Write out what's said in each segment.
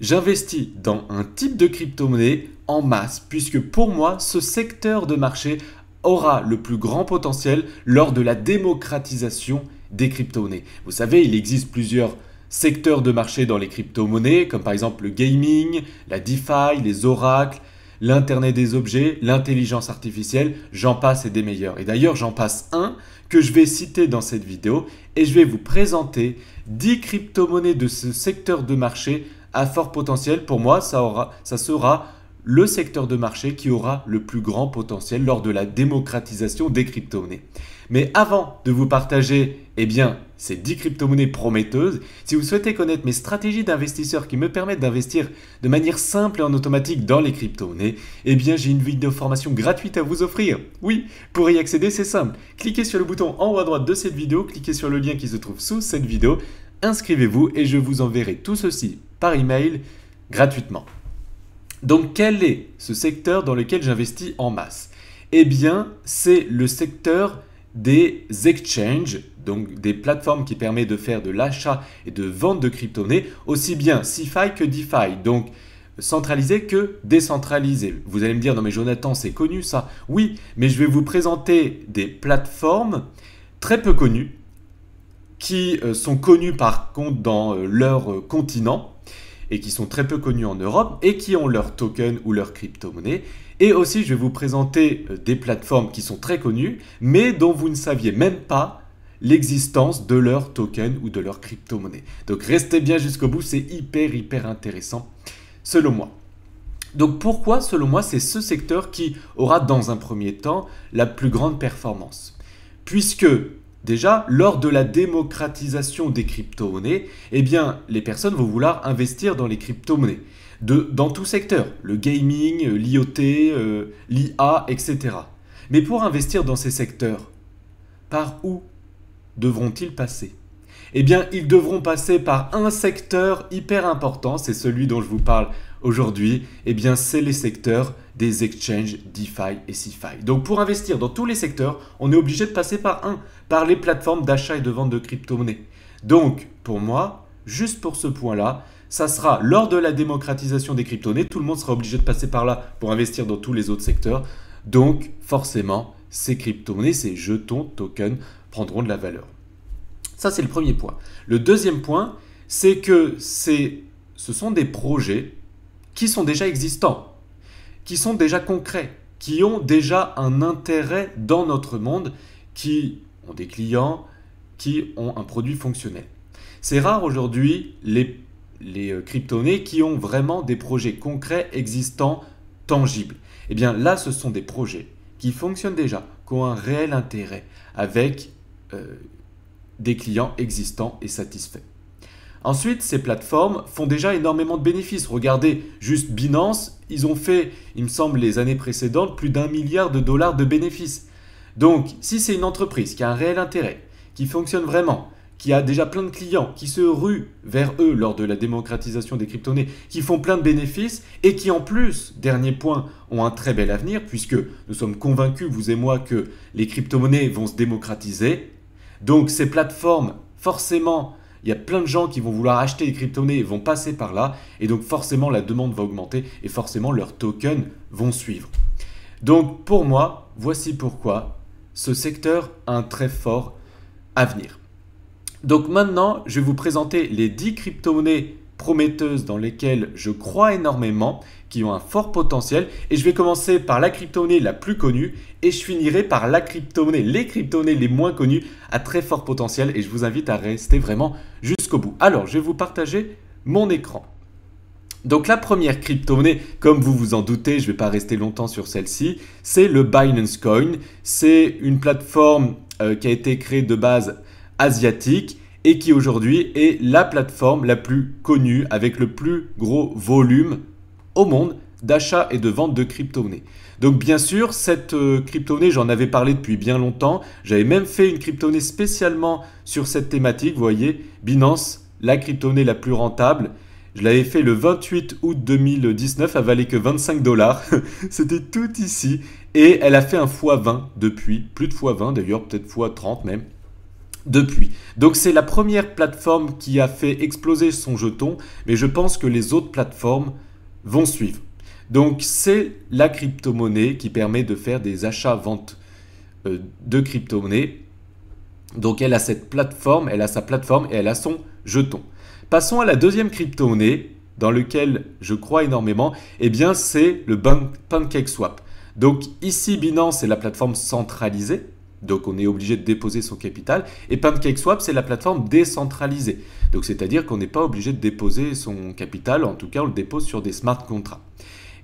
J'investis dans un type de crypto-monnaie en masse, puisque pour moi, ce secteur de marché aura le plus grand potentiel lors de la démocratisation des crypto-monnaies. Vous savez, il existe plusieurs secteurs de marché dans les crypto-monnaies, comme par exemple le gaming, la DeFi, les oracles, l'Internet des objets, l'intelligence artificielle, j'en passe et des meilleurs. Et d'ailleurs, j'en passe un que je vais citer dans cette vidéo et je vais vous présenter 10 crypto-monnaies de ce secteur de marché à fort potentiel, pour moi, ça, aura, ça sera le secteur de marché qui aura le plus grand potentiel lors de la démocratisation des crypto-monnaies. Mais avant de vous partager eh bien, ces 10 crypto-monnaies prometteuses, si vous souhaitez connaître mes stratégies d'investisseurs qui me permettent d'investir de manière simple et en automatique dans les crypto-monnaies, eh bien, j'ai une vidéo formation gratuite à vous offrir. Oui, pour y accéder, c'est simple. Cliquez sur le bouton en haut à droite de cette vidéo, cliquez sur le lien qui se trouve sous cette vidéo, inscrivez-vous et je vous enverrai tout ceci par email gratuitement. Donc quel est ce secteur dans lequel j'investis en masse Eh bien, c'est le secteur des exchanges, donc des plateformes qui permettent de faire de l'achat et de vente de crypto-monnaies, aussi bien siFi que DeFi, donc centralisé que décentralisé. Vous allez me dire, non mais Jonathan, c'est connu ça. Oui, mais je vais vous présenter des plateformes très peu connues, qui euh, sont connues par contre dans euh, leur euh, continent, et qui sont très peu connus en Europe et qui ont leur token ou leur crypto monnaies Et aussi, je vais vous présenter euh, des plateformes qui sont très connues, mais dont vous ne saviez même pas l'existence de leur token ou de leur crypto monnaies Donc restez bien jusqu'au bout, c'est hyper, hyper intéressant, selon moi. Donc pourquoi, selon moi, c'est ce secteur qui aura dans un premier temps la plus grande performance Puisque Déjà, lors de la démocratisation des crypto-monnaies, eh bien, les personnes vont vouloir investir dans les crypto-monnaies. dans tout secteur, le gaming, euh, l'IoT, euh, l'IA, etc. Mais pour investir dans ces secteurs, par où devront-ils passer eh bien ils devront passer par un secteur hyper important, c'est celui dont je vous parle aujourd'hui, eh bien c'est les secteurs des exchanges DeFi et CeFi. Donc pour investir dans tous les secteurs, on est obligé de passer par un, par les plateformes d'achat et de vente de crypto-monnaies. Donc pour moi, juste pour ce point-là, ça sera lors de la démocratisation des crypto-monnaies, tout le monde sera obligé de passer par là pour investir dans tous les autres secteurs. Donc forcément, ces crypto-monnaies, ces jetons, tokens prendront de la valeur. Ça, c'est le premier point. Le deuxième point, c'est que ce sont des projets qui sont déjà existants, qui sont déjà concrets, qui ont déjà un intérêt dans notre monde, qui ont des clients, qui ont un produit fonctionnel. C'est rare aujourd'hui les, les euh, crypto qui ont vraiment des projets concrets, existants, tangibles. Eh bien là, ce sont des projets qui fonctionnent déjà, qui ont un réel intérêt, avec euh, des clients existants et satisfaits. Ensuite, ces plateformes font déjà énormément de bénéfices. Regardez, juste Binance, ils ont fait, il me semble, les années précédentes, plus d'un milliard de dollars de bénéfices. Donc, si c'est une entreprise qui a un réel intérêt, qui fonctionne vraiment, qui a déjà plein de clients, qui se ruent vers eux lors de la démocratisation des crypto qui font plein de bénéfices et qui en plus, dernier point, ont un très bel avenir puisque nous sommes convaincus, vous et moi, que les crypto-monnaies vont se démocratiser, donc ces plateformes, forcément, il y a plein de gens qui vont vouloir acheter des crypto-monnaies et vont passer par là. Et donc forcément, la demande va augmenter et forcément, leurs tokens vont suivre. Donc pour moi, voici pourquoi ce secteur a un très fort avenir. Donc maintenant, je vais vous présenter les 10 crypto-monnaies prometteuses dans lesquelles je crois énormément, qui ont un fort potentiel. Et je vais commencer par la crypto la plus connue et je finirai par la crypto les crypto les moins connues à très fort potentiel. Et je vous invite à rester vraiment jusqu'au bout. Alors, je vais vous partager mon écran. Donc la première crypto-monnaie, comme vous vous en doutez, je ne vais pas rester longtemps sur celle-ci, c'est le Binance Coin. C'est une plateforme euh, qui a été créée de base asiatique et qui aujourd'hui est la plateforme la plus connue avec le plus gros volume au monde d'achat et de vente de crypto-monnaies. Donc bien sûr, cette euh, crypto-monnaie, j'en avais parlé depuis bien longtemps. J'avais même fait une crypto-monnaie spécialement sur cette thématique. Vous voyez, Binance, la crypto-monnaie la plus rentable. Je l'avais fait le 28 août 2019, elle valait que 25 dollars. C'était tout ici. Et elle a fait un x20 depuis, plus de x20 d'ailleurs, peut-être x30 même depuis. Donc c'est la première plateforme qui a fait exploser son jeton, mais je pense que les autres plateformes vont suivre. Donc c'est la crypto-monnaie qui permet de faire des achats-ventes euh, de crypto-monnaie. Donc elle a cette plateforme, elle a sa plateforme et elle a son jeton. Passons à la deuxième crypto-monnaie dans lequel je crois énormément, et eh bien c'est le PancakeSwap. Swap. Donc ici Binance est la plateforme centralisée donc on est obligé de déposer son capital. Et PancakeSwap, c'est la plateforme décentralisée. Donc c'est-à-dire qu'on n'est pas obligé de déposer son capital, en tout cas on le dépose sur des smart contracts.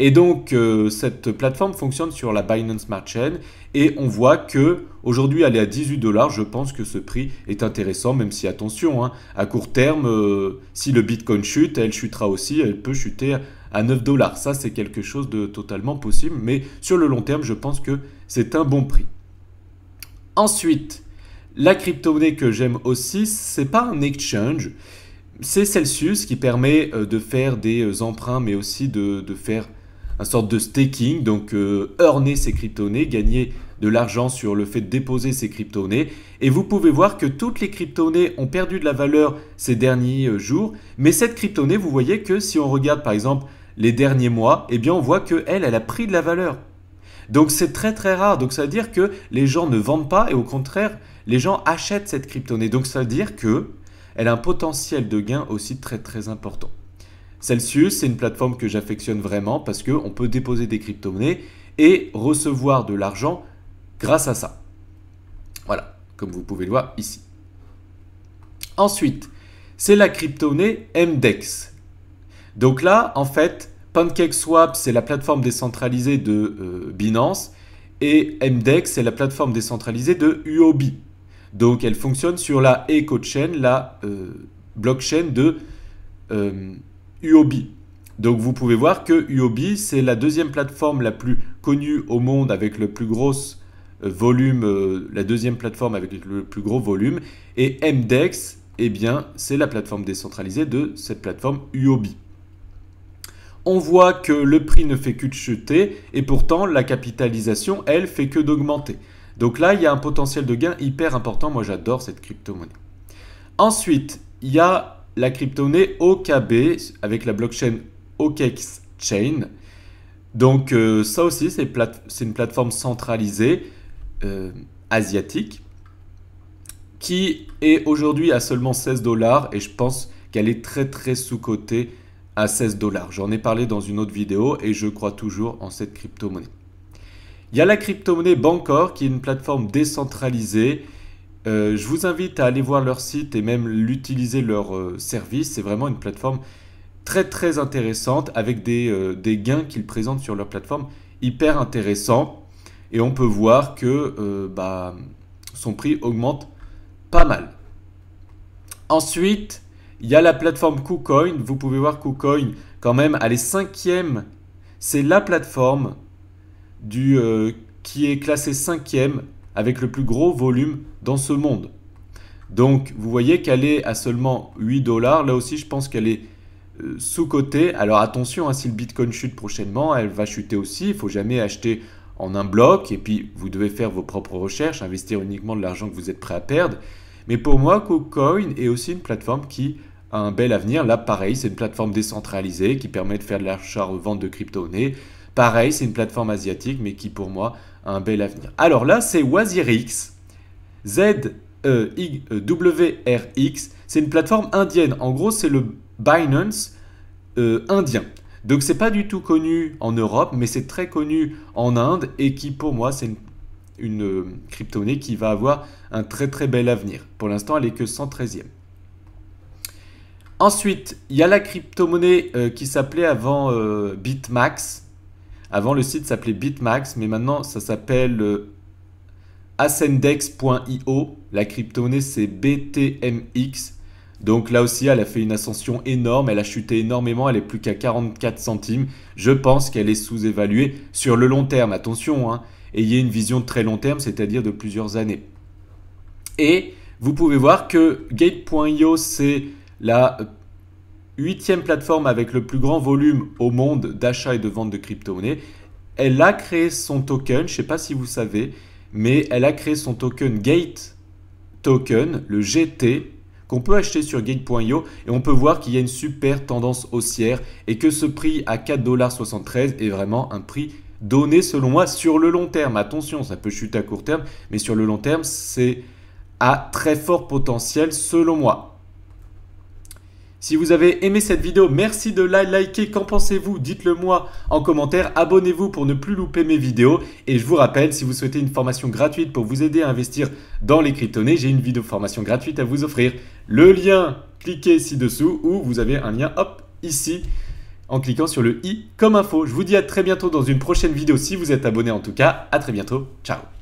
Et donc euh, cette plateforme fonctionne sur la Binance Smart Chain et on voit que aujourd'hui elle est à 18 dollars. Je pense que ce prix est intéressant, même si attention, hein, à court terme, euh, si le Bitcoin chute, elle chutera aussi, elle peut chuter à 9 dollars. Ça c'est quelque chose de totalement possible, mais sur le long terme, je pense que c'est un bon prix. Ensuite, la crypto-monnaie que j'aime aussi, c'est pas un exchange, c'est Celsius qui permet euh, de faire des euh, emprunts, mais aussi de, faire un sorte de staking, donc euh, earner ses crypto gagner de l'argent sur le fait de déposer ses crypto Et vous pouvez voir que toutes les crypto ont perdu de la valeur ces derniers euh, jours, mais cette crypto vous voyez que si on regarde par exemple les derniers mois, eh bien on voit qu'elle, elle a pris de la valeur. Donc c'est très très rare. Donc ça veut dire que les gens ne vendent pas et au contraire, les gens achètent cette crypto Donc ça veut dire que elle a un potentiel de gain aussi très très important. Celsius, c'est une plateforme que j'affectionne vraiment parce qu'on peut déposer des crypto-monnaies et recevoir de l'argent grâce à ça. Voilà, comme vous pouvez le voir ici. Ensuite, c'est la crypto-monnaie MDEX. Donc là, en fait, PancakeSwap, c'est la plateforme décentralisée de euh, Binance. Et MDEX, c'est la plateforme décentralisée de UOBi, Donc, elle fonctionne sur la EcoChain, la euh, blockchain de UOB. Euh, Donc, vous pouvez voir que UOBi c'est la deuxième plateforme la plus connue au monde avec le plus gros volume, la deuxième plateforme avec le plus gros volume. Et MDEX, eh bien, c'est la plateforme décentralisée de cette plateforme UOB. On voit que le prix ne fait que de chuter et pourtant la capitalisation, elle, fait que d'augmenter. Donc là, il y a un potentiel de gain hyper important. Moi, j'adore cette crypto-monnaie. Ensuite, il y a la crypto-monnaie OKB avec la blockchain OKEx Chain. Donc euh, ça aussi, c'est une plateforme centralisée euh, asiatique qui est aujourd'hui à seulement 16 dollars et je pense qu'elle est très très sous-cotée à 16 dollars. J'en ai parlé dans une autre vidéo et je crois toujours en cette crypto-monnaie. Il y a la crypto-monnaie Bancor qui est une plateforme décentralisée. Euh, je vous invite à aller voir leur site et même l'utiliser leur euh, service. C'est vraiment une plateforme très très intéressante avec des, euh, gains qu'ils présentent sur leur plateforme hyper intéressant. Et on peut voir que bah, son prix augmente pas mal. Ensuite, il y a la plateforme KuCoin. Vous pouvez voir KuCoin quand même. Elle est cinquième. C'est la plateforme euh, qui est classée cinquième avec le plus gros volume dans ce monde. Donc vous voyez qu'elle est à seulement 8 dollars. Là aussi, je pense qu'elle est euh, sous-cotée. Alors attention, hein, si le Bitcoin chute prochainement, elle va chuter aussi. Il ne faut jamais acheter en un bloc. Et puis vous devez faire vos propres recherches, investir uniquement de l'argent que vous êtes prêt à perdre. Mais pour moi, CoCoin est aussi une plateforme qui a un bel avenir. Là, pareil, c'est une plateforme décentralisée qui permet de faire de lachat vente de crypto-monnaies. Pareil, c'est une plateforme asiatique, mais qui pour moi a un bel avenir. Alors là, c'est WazirX, z e w r x C'est une plateforme indienne. En gros, c'est le Binance euh, indien. Donc c'est pas du tout connu en Europe, mais c'est très connu en Inde et qui pour moi c'est une une euh, crypto-monnaie qui va avoir un très très bel avenir. Pour l'instant, elle est que 113e. Ensuite, il y a la crypto-monnaie euh, qui s'appelait avant euh, Bitmax. Avant, le site s'appelait Bitmax, mais maintenant, ça s'appelle Ascendex.io. La crypto-monnaie, c'est BTMX. Donc là aussi, elle a fait une ascension énorme, elle a chuté énormément, elle est plus qu'à 44 centimes. Je pense qu'elle est sous-évaluée sur le long terme. Attention, hein ayez une vision de très long terme, c'est-à-dire de plusieurs années. Et vous pouvez voir que Gate.io, c'est la huitième plateforme avec le plus grand volume au monde d'achat et de vente de crypto-monnaies. Elle a créé son token, je ne sais pas si vous savez, mais elle a créé son token Gate Token, le GT, qu'on peut acheter sur gate.io et on peut voir qu'il y a une super tendance haussière et que ce prix à 4,73$ est vraiment un prix donner, selon moi, sur le long terme. Attention, ça peut chuter à court terme, mais sur le long terme, c'est à très fort potentiel, selon moi. Si vous avez aimé cette vidéo, merci de la liker. Qu'en pensez-vous Dites-le moi en commentaire. Abonnez-vous pour ne plus louper mes vidéos. Et je vous rappelle, si vous souhaitez une formation gratuite pour vous aider à investir dans les crypto j'ai une vidéo formation gratuite à vous offrir. Le lien, cliquez ci-dessous ou vous avez un lien, hop, ici en cliquant sur le i comme info. Je vous dis à très bientôt dans une prochaine vidéo si vous êtes abonné en tout cas. À très bientôt. Ciao